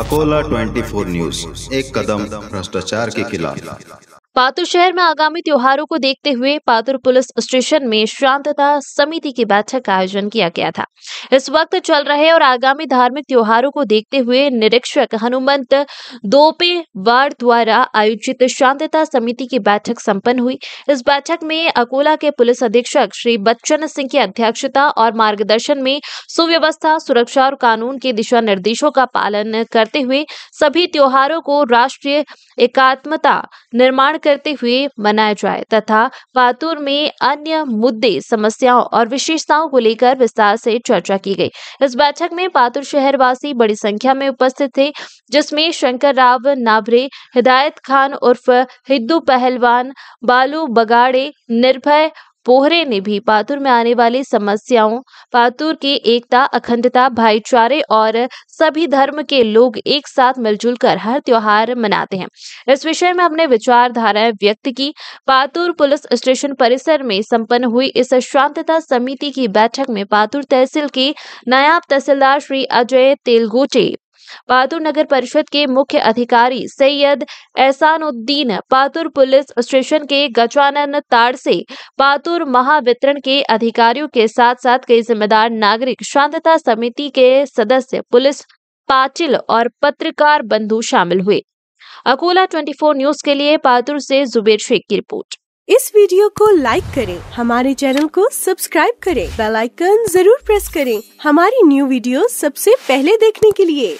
Akola 24 news एक कदम भ्रष्टाचार के खिलाफ पातुर शहर में आगामी त्योहारों को देखते हुए पातुर पुलिस स्टेशन में शांतता समिति की बैठक का आयोजन किया गया था इस वक्त चल रहे और आगामी धार्मिक त्योहारों को देखते हुए निरीक्षक हनुमंत दोपे वार द्वारा आयोजित शांतता समिति की बैठक संपन्न हुई इस बैठक में अकोला के पुलिस अधीक्षक श्री बच्चन सिंह की अध्यक्षता और मार्गदर्शन में सुव्यवस्था सुरक्षा और कानून के दिशा निर्देशों का पालन करते हुए सभी त्योहारों को राष्ट्रीय एकात्मता निर्माण करते हुए मनाया जाए तथा पातूर में अन्य मुद्दे समस्याओं और विशेषताओं को लेकर विस्तार से चर्चा की गई इस बैठक में पातूर शहरवासी बड़ी संख्या में उपस्थित थे जिसमें शंकर राव नाभरे हिदायत खान उर्फ हिद्दू पहलवान बालू बगाड़े निर्भय पोहरे ने भी पातुर में आने वाली समस्याओं पातुर की एकता अखंडता भाईचारे और सभी धर्म के लोग एक साथ मिलजुल कर हर त्योहार मनाते हैं इस विषय में अपने विचारधाराएं व्यक्त की पातुर पुलिस स्टेशन परिसर में संपन्न हुई इस शांतता समिति की बैठक में पातुर तहसील के नायाब तहसीलदार श्री अजय तेलगोटे पातुर नगर परिषद के मुख्य अधिकारी सैयद एहसानुद्दीन पातुर पुलिस स्टेशन के गजानन ताड़ से पातुर महावितरण के अधिकारियों के साथ साथ कई जिम्मेदार नागरिक शांतता समिति के सदस्य पुलिस पाचिल और पत्रकार बंधु शामिल हुए अकोला 24 न्यूज के लिए पातुर से जुबेर शेख की रिपोर्ट इस वीडियो को लाइक करें हमारे चैनल को सब्सक्राइब करें बेल आइकन जरूर प्रेस करें हमारी न्यू वीडियो सबसे पहले देखने के लिए